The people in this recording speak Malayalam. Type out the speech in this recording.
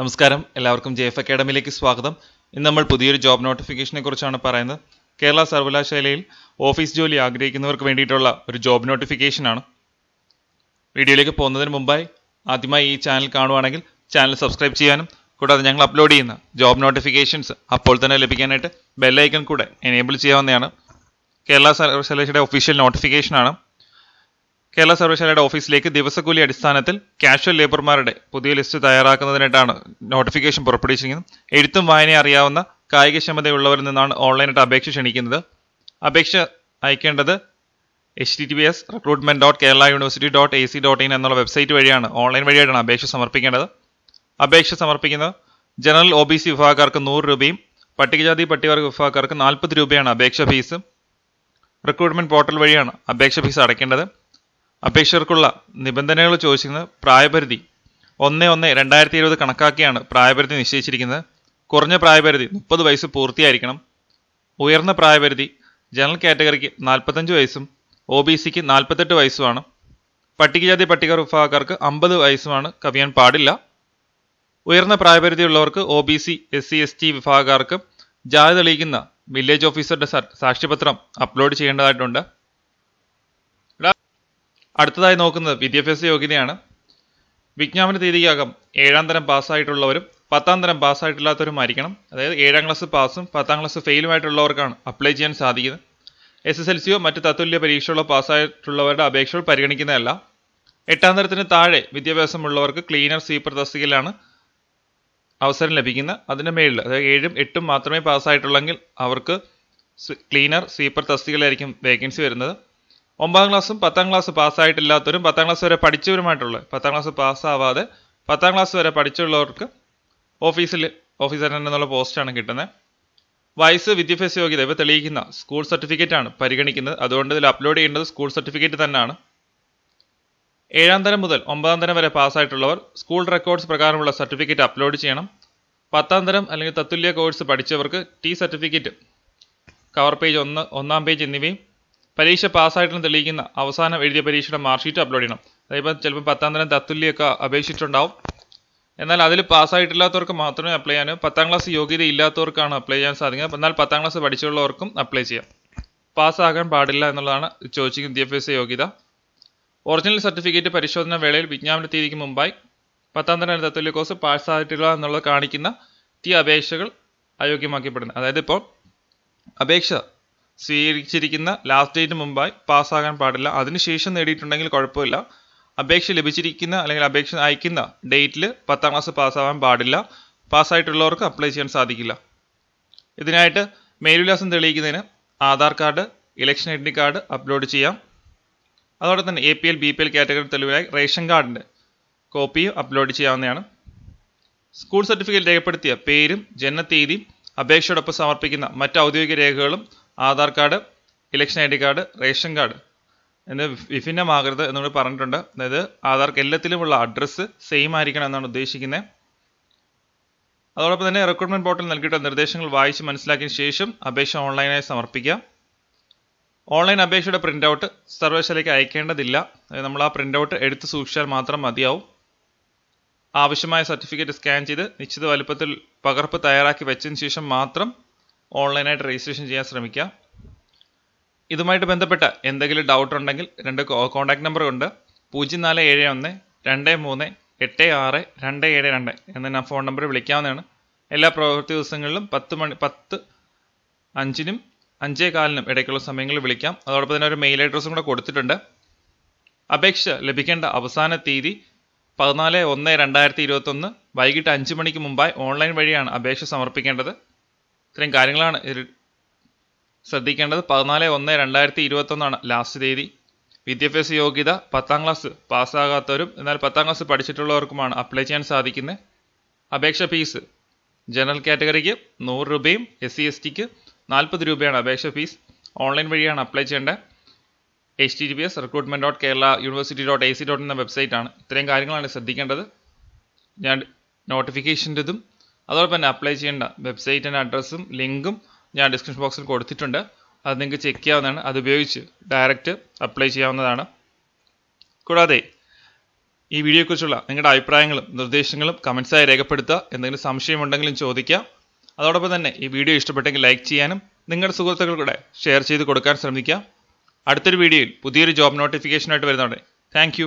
നമസ്കാരം എല്ലാവർക്കും ജെ എഫ് അക്കാഡമിയിലേക്ക് സ്വാഗതം ഇന്ന് നമ്മൾ പുതിയൊരു ജോബ് നോട്ടിഫിക്കേഷനെ കുറിച്ചാണ് പറയുന്നത് കേരള സർവകലാശാലയിൽ ഓഫീസ് ജോലി ആഗ്രഹിക്കുന്നവർക്ക് വേണ്ടിയിട്ടുള്ള ഒരു ജോബ് നോട്ടിഫിക്കേഷനാണ് വീഡിയോയിലേക്ക് പോകുന്നതിന് മുമ്പായി ആദ്യമായി ഈ ചാനൽ കാണുവാണെങ്കിൽ ചാനൽ സബ്സ്ക്രൈബ് ചെയ്യാനും കൂടാതെ ഞങ്ങൾ അപ്ലോഡ് ചെയ്യുന്ന ജോബ് നോട്ടിഫിക്കേഷൻസ് അപ്പോൾ തന്നെ ലഭിക്കാനായിട്ട് ബെല്ലൈക്കൺ കൂടെ എനേബിൾ ചെയ്യാവുന്നതാണ് കേരള സർവകലാശാലയുടെ ഒഫീഷ്യൽ നോട്ടിഫിക്കേഷനാണ് കേരള സർവകലാശാലയുടെ ഓഫീസിലേക്ക് ദിവസക്കൂലി അടിസ്ഥാനത്തിൽ കാഷ്വൽ ലേബർമാരുടെ പുതിയ ലിസ്റ്റ് തയ്യാറാക്കുന്നതിനായിട്ടാണ് നോട്ടിഫിക്കേഷൻ പുറപ്പെടുവിച്ചിരിക്കുന്നത് എഴുത്തും വായന അറിയാവുന്ന കായികക്ഷമതയുള്ളവരിൽ നിന്നാണ് ഓൺലൈനായിട്ട് അപേക്ഷ ക്ഷണിക്കുന്നത് അപേക്ഷ അയക്കേണ്ടത് H T T B S recruitment dot Kerala university dot A C dot in എന്നുള്ള വെബ്സൈറ്റ് വഴിയാണ് ഓൺലൈൻ വഴിയായിട്ടാണ് അപേക്ഷ സമർപ്പിക്കേണ്ടത് അപേക്ഷ സമർപ്പിക്കുന്നത് ജനറൽ ഒ ബി സി വിഭാഗക്കാർക്ക് നൂറ് രൂപയും പട്ടികജാതി പട്ടികവർഗ വിഭാഗക്കാർക്ക് നാൽപ്പത് രൂപയാണ് അപേക്ഷ ഫീസ് റിക്രൂട്ട്മെന്റ് പോർട്ടൽ വഴിയാണ് അപേക്ഷ ഫീസ് അടയ്ക്കേണ്ടത് അപേക്ഷകർക്കുള്ള നിബന്ധനകൾ ചോദിച്ചിരുന്നത് പ്രായപരിധി ഒന്ന് ഒന്ന് രണ്ടായിരത്തി ഇരുപത് കണക്കാക്കിയാണ് പ്രായപരിധി നിശ്ചയിച്ചിരിക്കുന്നത് കുറഞ്ഞ പ്രായപരിധി മുപ്പത് വയസ്സ് പൂർത്തിയായിരിക്കണം ഉയർന്ന പ്രായപരിധി ജനറൽ കാറ്റഗറിക്ക് നാൽപ്പത്തഞ്ച് വയസ്സും ഒ ബി സിക്ക് നാൽപ്പത്തെട്ട് വയസ്സുമാണ് പട്ടികജാതി പട്ടിക വിഭാഗക്കാർക്ക് അമ്പത് വയസ്സുമാണ് കവിയാൻ പാടില്ല ഉയർന്ന പ്രായപരിധിയുള്ളവർക്ക് O B C S C S T വിഭാഗക്കാർക്ക് ജാതി തെളിയിക്കുന്ന വില്ലേജ് ഓഫീസറുടെ സാക്ഷ്യപത്രം അപ്ലോഡ് ചെയ്യേണ്ടതായിട്ടുണ്ട് അടുത്തതായി നോക്കുന്നത് വിദ്യാഭ്യാസ യോഗ്യതയാണ് വിജ്ഞാപന തീയതിക്കകം ഏഴാം തരം പാസ്സായിട്ടുള്ളവരും പത്താം തരം ആയിരിക്കണം അതായത് ഏഴാം ക്ലാസ് പാസും പത്താം ക്ലാസ് ഫെയിലുമായിട്ടുള്ളവർക്കാണ് അപ്ലൈ ചെയ്യാൻ സാധിക്കുന്നത് എസ് എസ് എൽ സിയോ മറ്റ് തത്തുല്യ പരീക്ഷകളോ പാസ്സായിട്ടുള്ളവരുടെ അപേക്ഷകൾ പരിഗണിക്കുന്നതല്ല എട്ടാം തരത്തിന് താഴെ വിദ്യാഭ്യാസമുള്ളവർക്ക് ക്ലീനർ സ്വീപ്പർ തസ്തികയിലാണ് അവസരം ലഭിക്കുന്നത് അതിന് മേളിൽ അതായത് ഏഴും എട്ടും മാത്രമേ പാസ്സായിട്ടുള്ളെങ്കിൽ അവർക്ക് ക്ലീനർ സ്വീപ്പർ തസ്തികയിലായിരിക്കും വേക്കൻസി വരുന്നത് ഒമ്പതാം ക്ലാസ്സും പത്താം ക്ലാസ് പാസ്സായിട്ടില്ലാത്തവരും പത്താം ക്ലാസ് വരെ പഠിച്ചവരുമായിട്ടുള്ള പത്താം ക്ലാസ് പാസ്സാവാതെ പത്താം ക്ലാസ് വരെ പഠിച്ചുള്ളവർക്ക് ഓഫീസിൽ ഓഫീസ് അറ്റൻഡൻ്റ് എന്നുള്ള പോസ്റ്റാണ് കിട്ടുന്നത് വയസ്സ് വിദ്യാഭ്യാസ യോഗ്യത ഇവ തെളിയിക്കുന്ന സ്കൂൾ സർട്ടിഫിക്കറ്റ് ആണ് പരിഗണിക്കുന്നത് അതുകൊണ്ട് ഇതിൽ അപ്ലോഡ് ചെയ്യേണ്ടത് സ്കൂൾ സർട്ടിഫിക്കറ്റ് തന്നെയാണ് ഏഴാം തരം മുതൽ ഒമ്പതാം തരം വരെ പാസ്സായിട്ടുള്ളവർ സ്കൂൾ റെക്കോർഡ്സ് പ്രകാരമുള്ള സർട്ടിഫിക്കറ്റ് അപ്ലോഡ് ചെയ്യണം പത്താം തരം അല്ലെങ്കിൽ തത്തുല്യ കോഴ്സ് പഠിച്ചവർക്ക് ടി സർട്ടിഫിക്കറ്റ് കവർ പേജ് ഒന്ന് ഒന്നാം പേജ് എന്നിവയും പരീക്ഷ പാസ്സായിട്ടുണ്ടെന്ന് തെളിയിക്കുന്ന അവസാനം എഴുതിയ പരീക്ഷയുടെ മാർക്ക് ഷീറ്റ് അപ്ലോഡ് ചെയ്യണം അതായത് ചിലപ്പോൾ പത്താം തരം തത്തുല്യൊക്കെ അപേക്ഷിച്ചിട്ടുണ്ടാവും എന്നാൽ അതിൽ പാസ്സായിട്ടില്ലാത്തവർക്ക് മാത്രമേ അപ്ലൈ ചെയ്യാനും പത്താം ക്ലാസ് യോഗ്യത ഇല്ലാത്തവർക്കാണ് അപ്ലൈ ചെയ്യാൻ സാധിക്കുക എന്നാൽ പത്താം ക്ലാസ് പഠിച്ചുള്ളവർക്കും അപ്ലൈ ചെയ്യാം പാസ്സാകാൻ പാടില്ല എന്നുള്ളതാണ് ചോദിച്ചിരിക്കുന്ന വിദ്യാഭ്യാസ യോഗ്യത ഒറിജിനൽ സർട്ടിഫിക്കറ്റ് പരിശോധന വേളയിൽ വിജ്ഞാപന തീയതിക്ക് മുമ്പായി പത്താം തരം തത്തുല്യ കോഴ്സ് പാസ്സായിട്ടില്ല എന്നുള്ളത് കാണിക്കുന്ന തീ അപേക്ഷകൾ അയോഗ്യമാക്കപ്പെടുന്നത് അതായത് ഇപ്പോൾ അപേക്ഷ സ്വീകരിച്ചിരിക്കുന്ന ലാസ്റ്റ് ഡേറ്റ് മുമ്പായി പാസ്സാകാൻ പാടില്ല അതിനുശേഷം നേടിയിട്ടുണ്ടെങ്കിൽ കുഴപ്പമില്ല അപേക്ഷ ലഭിച്ചിരിക്കുന്ന അല്ലെങ്കിൽ അപേക്ഷ അയക്കുന്ന ഡേറ്റിൽ പത്താം ക്ലാസ് പാസ്സാവാൻ പാടില്ല പാസ്സായിട്ടുള്ളവർക്ക് അപ്ലൈ ചെയ്യാൻ സാധിക്കില്ല ഇതിനായിട്ട് മേൽവിലാസം തെളിയിക്കുന്നതിന് Aadhaar card election I D card upload ചെയ്യാം അതോടെ തന്നെ A P L B P L category തെളിവായി റേഷൻ കാർഡിൻ്റെ കോപ്പിയും അപ്ലോഡ് ചെയ്യാവുന്നതാണ് സ്കൂൾ സർട്ടിഫിക്കറ്റ് രേഖപ്പെടുത്തിയ പേരും ജനനത്തീയതിയും അപേക്ഷയോടൊപ്പം സമർപ്പിക്കുന്ന മറ്റ് ഔദ്യോഗിക രേഖകളും Aadhaar card election I D card ration card എന്ന് വിഭിന്നമാകരുത് എന്നുകൂടി പറഞ്ഞിട്ടുണ്ട് അതായത് ആധാർ എല്ലാത്തിലുമുള്ള അഡ്രസ്സ് സെയിം ആയിരിക്കണം എന്നാണ് ഉദ്ദേശിക്കുന്നത് അതോടൊപ്പം തന്നെ റിക്രൂട്ട്മെന്റ് പോർട്ടൽ നൽകിയിട്ട നിർദ്ദേശങ്ങൾ വായിച്ച് മനസ്സിലാക്കിയ ശേഷം അപേക്ഷ ഓൺലൈനായി സമർപ്പിക്കാം ഓൺലൈൻ അപേക്ഷയുടെ പ്രിൻ്റ് ഔട്ട് സർവശാലയ്ക്ക് അയക്കേണ്ടതില്ല നമ്മൾ ആ പ്രിൻ്റ് ഔട്ട് എടുത്ത് സൂക്ഷിച്ചാൽ മാത്രം മതിയാവും ആവശ്യമായ സർട്ടിഫിക്കറ്റ് സ്കാൻ ചെയ്ത് നിശ്ചിത വലുപ്പത്തിൽ പകർപ്പ് തയ്യാറാക്കി വെച്ചതിന് ശേഷം മാത്രം ഓൺലൈനായിട്ട് രജിസ്ട്രേഷൻ ചെയ്യാൻ ശ്രമിക്കുക ഇതുമായിട്ട് ബന്ധപ്പെട്ട എന്തെങ്കിലും ഡൗട്ട് ഉണ്ടെങ്കിൽ രണ്ട് കോൺടാക്ട് നമ്പർ ഉണ്ട് പൂജ്യം നാല് ഏഴ് ഒന്ന് രണ്ട് മൂന്ന് എട്ട് ആറ് രണ്ട് ഏഴ് രണ്ട് എന്ന ഞാൻ ഫോൺ നമ്പർ വിളിക്കാവുന്നതാണ് എല്ലാ പ്രവൃത്തി ദിവസങ്ങളിലും പത്ത് മണി പത്ത് അഞ്ചിനും അഞ്ചേ കാലിനും ഇടയ്ക്കുള്ള സമയങ്ങളിൽ വിളിക്കാം അതോടൊപ്പം തന്നെ ഒരു മെയിൽ അഡ്രസ്സും കൂടെ കൊടുത്തിട്ടുണ്ട് അപേക്ഷ ലഭിക്കേണ്ട അവസാന തീയതി പതിനാല് ഒന്ന് രണ്ടായിരത്തി ഇരുപത്തൊന്ന് വൈകിട്ട് അഞ്ച് മണിക്ക് മുമ്പായി ഓൺലൈൻ വഴിയാണ് അപേക്ഷ സമർപ്പിക്കേണ്ടത് ഇത്രയും കാര്യങ്ങളാണ് ശ്രദ്ധിക്കേണ്ടത് പതിനാല് ഒന്ന് രണ്ടായിരത്തി ഇരുപത്തൊന്നാണ് ലാസ്റ്റ് തീയതി വിദ്യാഭ്യാസ യോഗ്യത പത്താം ക്ലാസ് പാസ്സാകാത്തവരും എന്നാൽ പത്താം ക്ലാസ് പഠിച്ചിട്ടുള്ളവർക്കുമാണ് അപ്ലൈ ചെയ്യാൻ സാധിക്കുന്നത് അപേക്ഷ ഫീസ് ജനറൽ കാറ്റഗറിക്ക് നൂറ് രൂപയും എസ് സി e എസ് ടിക്ക് നാൽപ്പത് രൂപയാണ് അപേക്ഷ ഫീസ് ഓൺലൈൻ വഴിയാണ് അപ്ലൈ ചെയ്യേണ്ടത് H T P S recruitment dot Kerala university dot A C dot എന്ന വെബ്സൈറ്റാണ് ഇത്രയും കാര്യങ്ങളാണ് ശ്രദ്ധിക്കേണ്ടത് ഞാൻ നോട്ടിഫിക്കേഷൻ്റെതും അതോടൊപ്പം തന്നെ അപ്ലൈ ചെയ്യേണ്ട വെബ്സൈറ്റിൻ്റെ അഡ്രസ്സും ലിങ്കും ഞാൻ ഡിസ്ക്രിപ്ഷൻ ബോക്സിൽ കൊടുത്തിട്ടുണ്ട് അത് നിങ്ങൾക്ക് ചെക്ക് ചെയ്യാവുന്നതാണ് അത് ഉപയോഗിച്ച് ഡയറക്റ്റ് അപ്ലൈ ചെയ്യാവുന്നതാണ് കൂടാതെ ഈ വീഡിയോയെക്കുറിച്ചുള്ള നിങ്ങളുടെ അഭിപ്രായങ്ങളും നിർദ്ദേശങ്ങളും കമൻസായി രേഖപ്പെടുത്തുക എന്തെങ്കിലും സംശയമുണ്ടെങ്കിലും ചോദിക്കാം അതോടൊപ്പം തന്നെ ഈ വീഡിയോ ഇഷ്ടപ്പെട്ടെങ്കിൽ ലൈക്ക് ചെയ്യാനും നിങ്ങളുടെ സുഹൃത്തുക്കളുടെ ഷെയർ ചെയ്ത് കൊടുക്കാൻ ശ്രമിക്കുക അടുത്തൊരു വീഡിയോയിൽ പുതിയൊരു ജോബ് നോട്ടിഫിക്കേഷനായിട്ട് വരുന്നുണ്ട് താങ്ക്